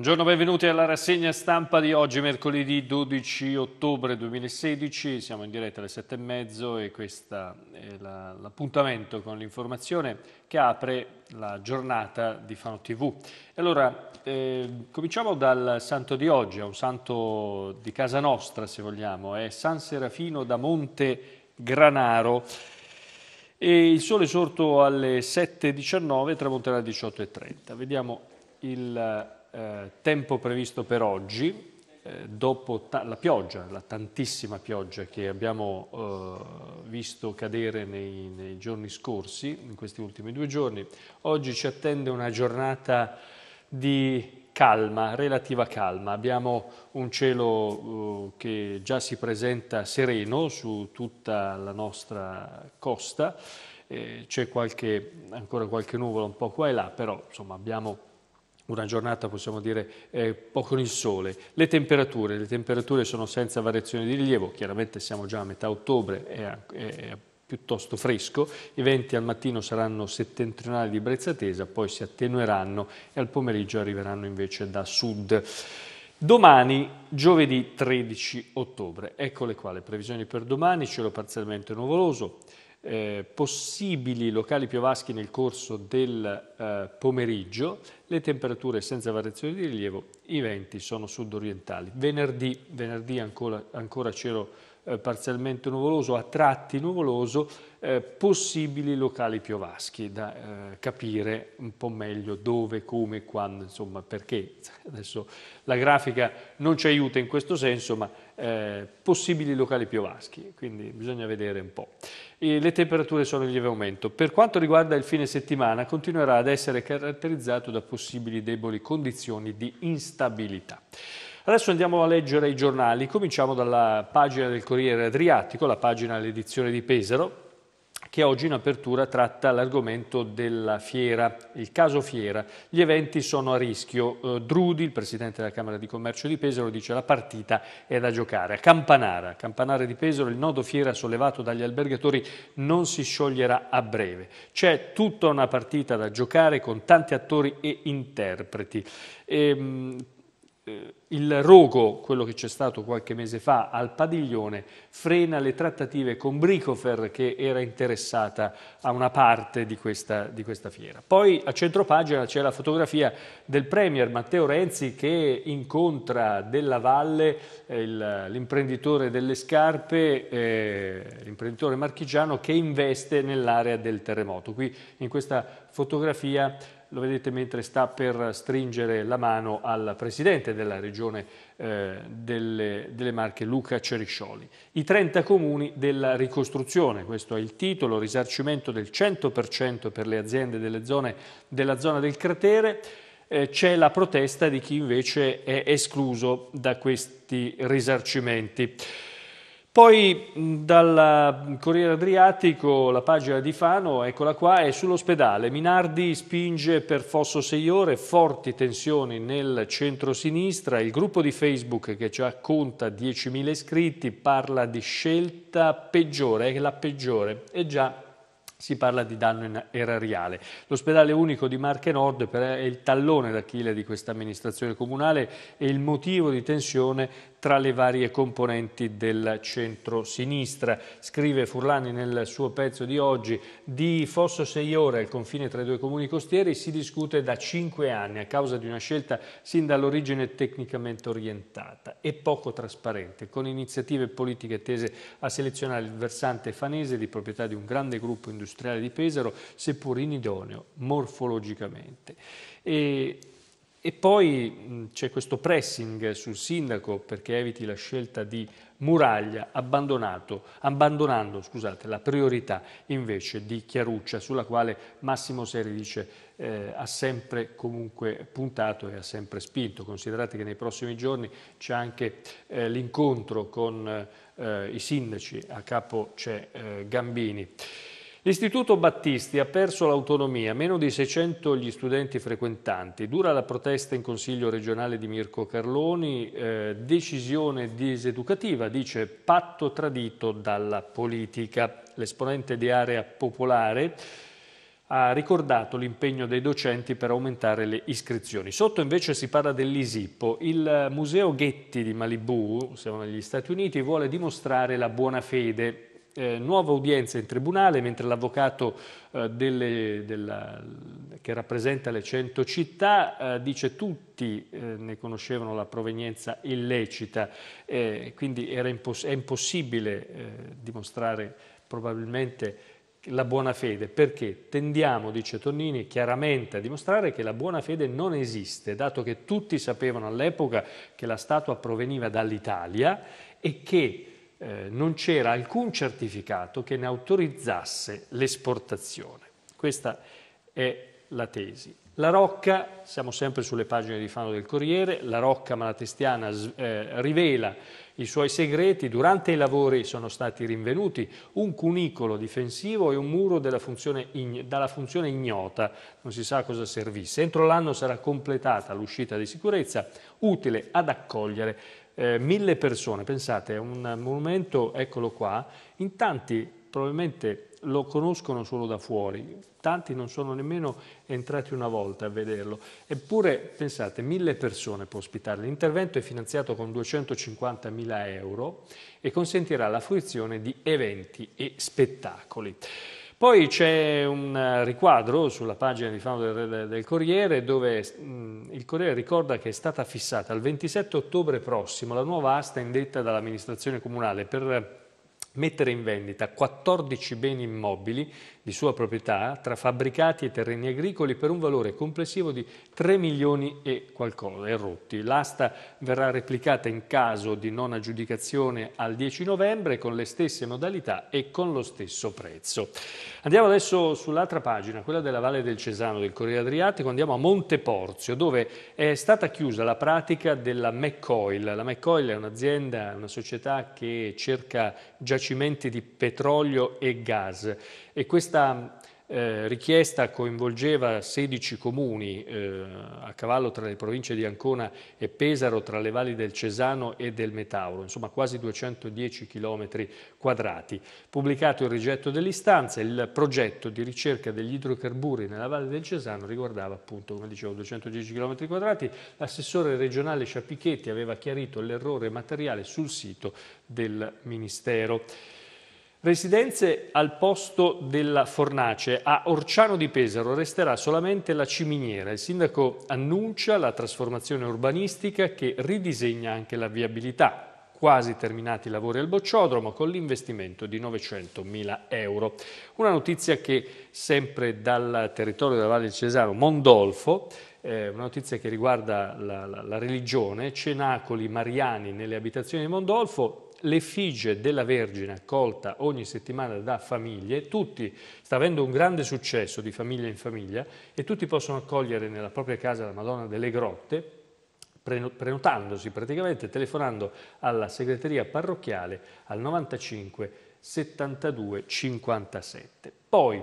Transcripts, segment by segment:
Buongiorno, benvenuti alla rassegna stampa di oggi, mercoledì 12 ottobre 2016. Siamo in diretta alle sette e mezzo e questo è l'appuntamento la, con l'informazione che apre la giornata di Fano TV. Allora, eh, cominciamo dal santo di oggi, è un santo di casa nostra se vogliamo, è San Serafino da Monte Granaro. E il sole sorto alle 7.19 tramonterà alle 18.30. Vediamo il eh, tempo previsto per oggi, eh, dopo la pioggia, la tantissima pioggia che abbiamo eh, visto cadere nei, nei, giorni scorsi, in questi ultimi due giorni, oggi ci attende una giornata di calma, relativa calma. Abbiamo un cielo eh, che già si presenta sereno su tutta la nostra costa, eh, c'è qualche, ancora qualche nuvola un po' qua e là, però insomma abbiamo una giornata possiamo dire eh, poco con il sole. Le temperature, le temperature sono senza variazioni di rilievo, chiaramente siamo già a metà ottobre, è, è piuttosto fresco, i venti al mattino saranno settentrionali di brezza tesa, poi si attenueranno e al pomeriggio arriveranno invece da sud. Domani, giovedì 13 ottobre, ecco le quali previsioni per domani, cielo parzialmente nuvoloso, eh, possibili locali piovaschi nel corso del eh, pomeriggio, le temperature senza variazioni di rilievo, i venti sono sudorientali. Venerdì, venerdì ancora, ancora cielo eh, parzialmente nuvoloso, a tratti nuvoloso, eh, possibili locali piovaschi da eh, capire un po' meglio dove, come, quando, insomma perché. Adesso la grafica non ci aiuta in questo senso, ma eh, possibili locali piovaschi, quindi bisogna vedere un po'. E le temperature sono in lieve aumento. Per quanto riguarda il fine settimana, continuerà ad essere caratterizzato da possibili deboli condizioni di instabilità. Adesso andiamo a leggere i giornali, cominciamo dalla pagina del Corriere Adriatico, la pagina dell'edizione di Pesaro, che oggi in apertura tratta l'argomento della fiera, il caso fiera. Gli eventi sono a rischio. Eh, Drudi, il presidente della Camera di Commercio di Pesaro, dice la partita è da giocare. A Campanara, Campanara di Pesaro, il nodo fiera sollevato dagli albergatori non si scioglierà a breve. C'è tutta una partita da giocare con tanti attori e interpreti. E, ehm, eh, il rogo, quello che c'è stato qualche mese fa al padiglione, frena le trattative con Bricofer che era interessata a una parte di questa, di questa fiera. Poi a centropagina c'è la fotografia del Premier Matteo Renzi che incontra Della Valle, eh, l'imprenditore delle scarpe, eh, l'imprenditore marchigiano che investe nell'area del terremoto. Qui in questa fotografia lo vedete mentre sta per stringere la mano al presidente della regione eh, delle, delle, Marche, Luca Ceriscioli. I 30 comuni della ricostruzione, questo è il titolo, risarcimento del 100% per le aziende delle zone, della zona del cratere, eh, c'è la protesta di chi invece è escluso da questi risarcimenti. Poi mm, dal mm, Corriere Adriatico la pagina di Fano, eccola qua, è sull'ospedale. Minardi spinge per Fosso 6 ore, forti tensioni nel centro-sinistra. Il gruppo di Facebook che già conta 10.000 iscritti parla di scelta peggiore, è la peggiore. E già si parla di danno erariale. L'ospedale unico di Marche Nord è il tallone d'Achille di questa amministrazione comunale e il motivo di tensione tra le varie componenti del centro-sinistra. Scrive Furlani nel suo pezzo di oggi, di Fosso Seiore, al confine tra i due comuni costieri, si discute da cinque anni a causa di una scelta sin dall'origine tecnicamente orientata e poco trasparente, con iniziative politiche tese a selezionare il versante fanese di proprietà di un grande gruppo industriale di Pesaro, seppur inidoneo morfologicamente. E e poi c'è questo pressing sul sindaco perché eviti la scelta di Muraglia, abbandonando scusate, la priorità invece di Chiaruccia, sulla quale Massimo Seri dice eh, ha sempre comunque puntato e ha sempre spinto. Considerate che nei prossimi giorni c'è anche eh, l'incontro con eh, i sindaci, a capo c'è eh, Gambini. L'Istituto Battisti ha perso l'autonomia, meno di 600 gli studenti frequentanti. Dura la protesta in Consiglio regionale di Mirko Carloni, eh, decisione diseducativa, dice patto tradito dalla politica. L'esponente di Area Popolare ha ricordato l'impegno dei docenti per aumentare le iscrizioni. Sotto invece si parla dell'ISIPPO. Il Museo Ghetti di Malibu, siamo negli Stati Uniti, vuole dimostrare la buona fede eh, nuova udienza in tribunale mentre l'avvocato eh, che rappresenta le 100 città eh, dice tutti eh, ne conoscevano la provenienza illecita, eh, quindi impos è impossibile eh, dimostrare probabilmente la buona fede, perché tendiamo, dice Tonnini, chiaramente a dimostrare che la buona fede non esiste, dato che tutti sapevano all'epoca che la statua proveniva dall'Italia e che eh, non c'era alcun certificato che ne autorizzasse l'esportazione. Questa è la tesi. La Rocca, siamo sempre sulle pagine di Fano del Corriere, la Rocca malatestiana eh, rivela i suoi segreti, durante i lavori sono stati rinvenuti un cunicolo difensivo e un muro funzione dalla funzione ignota, non si sa cosa servisse. Entro l'anno sarà completata l'uscita di sicurezza, utile ad accogliere eh, mille persone. Pensate, è un monumento, eccolo qua, in tanti probabilmente lo conoscono solo da fuori, tanti non sono nemmeno entrati una volta a vederlo, eppure pensate, mille persone può ospitare. L'intervento è finanziato con 250 mila euro e consentirà la fruizione di eventi e spettacoli. Poi c'è un riquadro sulla pagina di Fano del, del Corriere dove mh, il Corriere ricorda che è stata fissata il 27 ottobre prossimo la nuova asta indetta dall'amministrazione comunale per mettere in vendita 14 beni immobili di sua proprietà tra fabbricati e terreni agricoli per un valore complessivo di 3 milioni e qualcosa, e L'asta verrà replicata in caso di non aggiudicazione al 10 novembre con le stesse modalità e con lo stesso prezzo. Andiamo adesso sull'altra pagina, quella della Valle del Cesano del Corriere Adriatico, andiamo a Monteporzio dove è stata chiusa la pratica della McCoil. La McCoil è un'azienda, una società che cerca giacimenti di petrolio e gas e questa eh, richiesta coinvolgeva 16 comuni eh, a cavallo tra le province di Ancona e Pesaro, tra le valli del Cesano e del Metauro, insomma quasi 210 km quadrati. Pubblicato il rigetto dell'istanza, il progetto di ricerca degli idrocarburi nella valle del Cesano riguardava appunto, come dicevo, 210 km quadrati. L'assessore regionale Sciapichetti aveva chiarito l'errore materiale sul sito del Ministero. Residenze al posto della fornace a Orciano di Pesaro resterà solamente la ciminiera. Il sindaco annuncia la trasformazione urbanistica che ridisegna anche la viabilità quasi terminati i lavori al bocciodromo con l'investimento di 900.000 euro. Una notizia che sempre dal territorio della Valle del Cesaro, Mondolfo, eh, una notizia che riguarda la, la, la religione, Cenacoli Mariani nelle abitazioni di Mondolfo, l'effigie della Vergine accolta ogni settimana da famiglie, tutti, sta avendo un grande successo di famiglia in famiglia e tutti possono accogliere nella propria casa la Madonna delle Grotte prenotandosi praticamente, telefonando alla segreteria parrocchiale al 95 72 57. Poi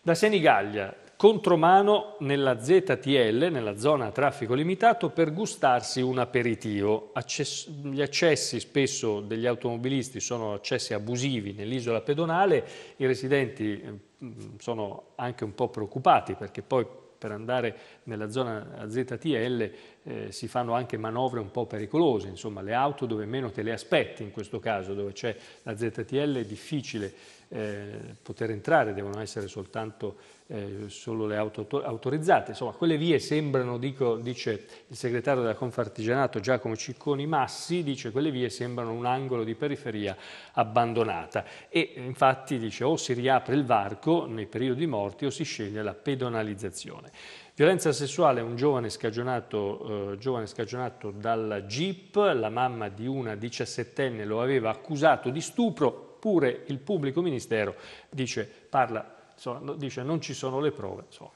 da Senigallia contromano nella ZTL, nella zona a traffico limitato, per gustarsi un aperitivo. Access gli accessi spesso degli automobilisti sono accessi abusivi nell'isola pedonale, i residenti mm, sono anche un po' preoccupati perché poi per andare nella zona ZTL eh, si fanno anche manovre un po' pericolose, insomma le auto dove meno te le aspetti in questo caso, dove c'è la ZTL è difficile eh, poter entrare, devono essere soltanto eh, solo le auto autorizzate. Insomma, quelle vie sembrano, dico, dice il segretario della Confartigianato Giacomo Cicconi Massi, dice quelle vie sembrano un angolo di periferia abbandonata e infatti dice o si riapre il varco nei periodi morti o si sceglie la pedonalizzazione. Violenza sessuale, un giovane scagionato, eh, giovane scagionato dalla Jeep, la mamma di una 17enne lo aveva accusato di stupro, oppure il pubblico ministero dice, parla, insomma, dice non ci sono le prove, insomma,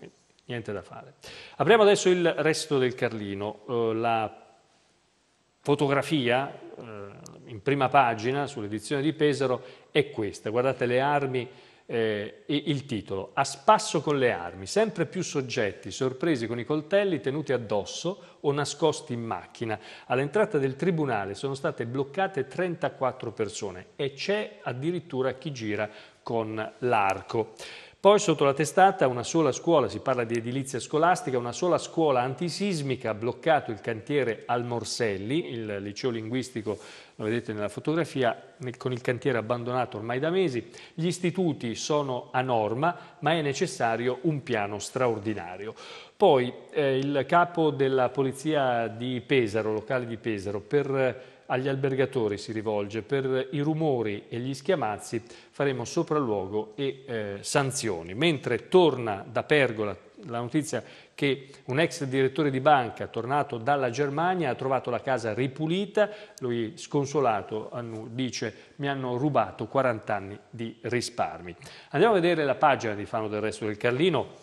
niente da fare. Apriamo adesso il resto del Carlino, eh, la fotografia eh, in prima pagina sull'edizione di Pesaro è questa, guardate le armi eh, il titolo, A spasso con le armi, sempre più soggetti sorpresi con i coltelli tenuti addosso o nascosti in macchina. All'entrata del tribunale sono state bloccate 34 persone e c'è addirittura chi gira con l'arco. Poi sotto la testata una sola scuola, si parla di edilizia scolastica, una sola scuola antisismica ha bloccato il cantiere al Morselli, il liceo linguistico lo vedete nella fotografia, con il cantiere abbandonato ormai da mesi. Gli istituti sono a norma, ma è necessario un piano straordinario. Poi eh, il capo della polizia di Pesaro, locale di Pesaro, per eh, agli albergatori si rivolge, per i rumori e gli schiamazzi faremo sopralluogo e eh, sanzioni. Mentre torna da Pergola la notizia che un ex direttore di banca tornato dalla Germania ha trovato la casa ripulita, lui sconsolato dice mi hanno rubato 40 anni di risparmi. Andiamo a vedere la pagina di Fano del Resto del Carlino,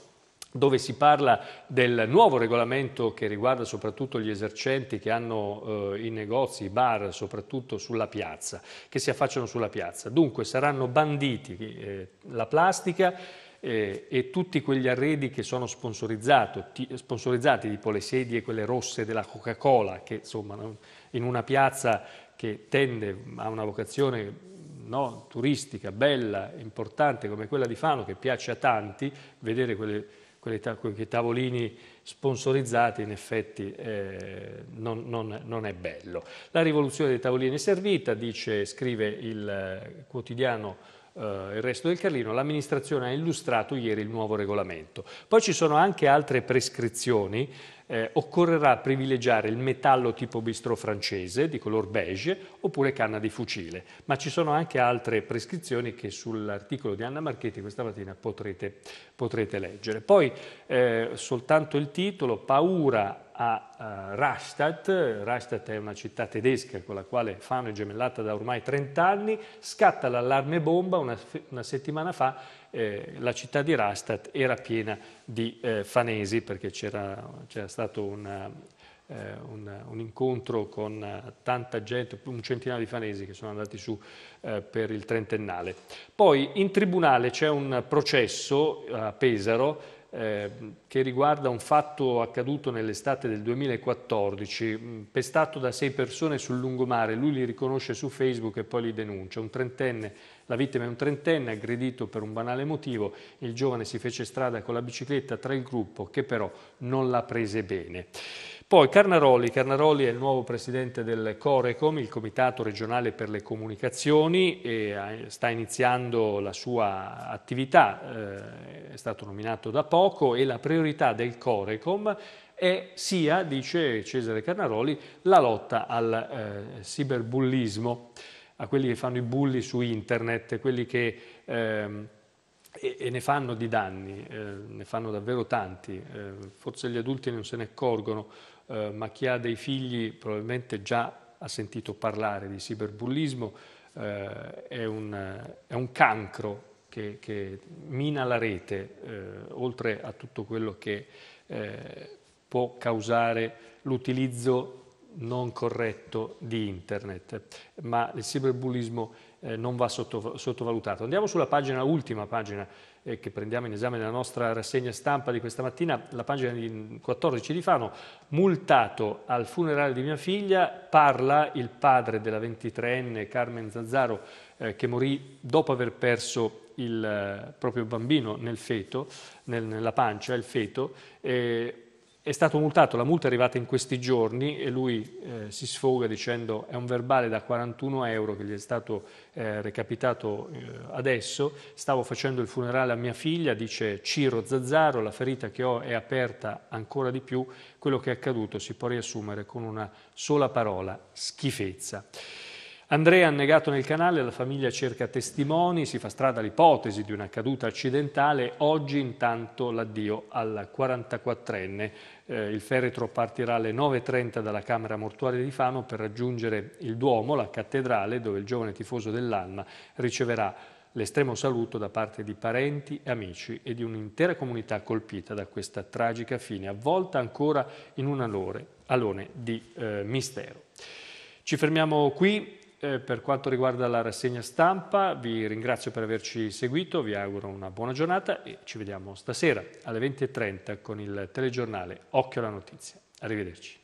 dove si parla del nuovo regolamento che riguarda soprattutto gli esercenti che hanno eh, i negozi, i bar, soprattutto sulla piazza, che si affacciano sulla piazza. Dunque saranno banditi eh, la plastica eh, e tutti quegli arredi che sono ti, sponsorizzati, tipo le sedie, quelle rosse della Coca-Cola, che insomma in una piazza che tende a una vocazione no, turistica, bella, importante come quella di Fano, che piace a tanti, vedere quelle quelli, quei tavolini sponsorizzati in effetti eh, non, non, non, è bello. La rivoluzione dei tavolini è servita, dice, scrive il eh, quotidiano eh, il resto del Carlino, l'amministrazione ha illustrato ieri il nuovo regolamento. Poi ci sono anche altre prescrizioni eh, occorrerà privilegiare il metallo tipo bistro francese di color beige oppure canna di fucile, ma ci sono anche altre prescrizioni che sull'articolo di Anna Marchetti questa mattina potrete, potrete leggere. Poi eh, soltanto il titolo, paura a Rastatt, eh, Rastatt è una città tedesca con la quale Fano è gemellata da ormai 30 anni, scatta l'allarme bomba, una, una settimana fa eh, la città di Rastatt era piena di eh, fanesi perché c'era, stato una, eh, un, un, incontro con eh, tanta gente, un centinaio di fanesi che sono andati su eh, per il trentennale. Poi in tribunale c'è un processo a Pesaro Ehm, che riguarda un fatto accaduto nell'estate del 2014, pestato da sei persone sul lungomare, lui li riconosce su Facebook e poi li denuncia. la vittima è un trentenne aggredito per un banale motivo, il giovane si fece strada con la bicicletta tra il gruppo che però non la prese bene. Poi Carnaroli, Carnaroli è il nuovo presidente del Corecom, il Comitato regionale per le comunicazioni, e eh, sta iniziando la sua attività, eh, è stato nominato da poco e la priorità del Corecom è sia, dice Cesare Carnaroli, la lotta al eh, ciberbullismo, a quelli che fanno i bulli su internet, quelli che... Ehm, e, ne fanno di danni, eh, ne fanno davvero tanti, eh, forse gli adulti non se ne accorgono, eh, ma chi ha dei figli probabilmente già ha sentito parlare di cyberbullismo, eh, è, un, è, un, cancro che, che mina la rete, eh, oltre a tutto quello che eh, può causare l'utilizzo non corretto di internet, ma il ciberbullismo eh, non va sottovalutato. Andiamo sulla pagina, ultima pagina eh, che prendiamo in esame nella nostra rassegna stampa di questa mattina, la pagina 14 di Fano, multato al funerale di mia figlia, parla il padre della 23enne Carmen Zazzaro eh, che morì dopo aver perso il eh, proprio bambino nel feto, nel, nella pancia, il feto, eh, è stato multato, la multa è arrivata in questi giorni e lui eh, si sfoga dicendo è un verbale da 41 euro che gli è stato eh, recapitato eh, adesso, stavo facendo il funerale a mia figlia, dice Ciro Zazzaro, la ferita che ho è aperta ancora di più, quello che è accaduto si può riassumere con una sola parola, schifezza. Andrea annegato nel canale, la famiglia cerca testimoni, si fa strada l'ipotesi di una caduta accidentale, oggi intanto l'addio al 44enne. Eh, il feretro partirà alle 9.30 dalla Camera Mortuaria di Fano per raggiungere il Duomo, la cattedrale, dove il giovane tifoso dell'Alma riceverà l'estremo saluto da parte di parenti, amici e di un'intera comunità colpita da questa tragica fine, avvolta ancora in un alone, alone di eh, mistero. Ci fermiamo qui, eh, per quanto riguarda la rassegna stampa. Vi ringrazio per averci seguito, vi auguro una buona giornata e ci vediamo stasera alle 20.30 con il telegiornale Occhio alla notizia. Arrivederci.